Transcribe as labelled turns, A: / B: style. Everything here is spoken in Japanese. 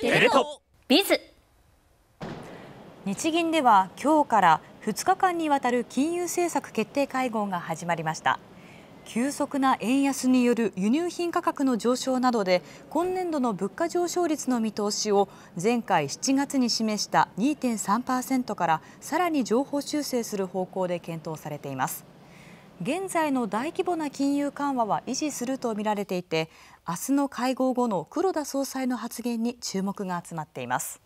A: テレトビズ日銀では今日から2日間にわたる金融政策決定会合が始まりました急速な円安による輸入品価格の上昇などで今年度の物価上昇率の見通しを前回7月に示した2.3%からさらに情報修正する方向で検討されています現在の大規模な金融緩和は維持するとみられていて明日の会合後の黒田総裁の発言に注目が集まっています。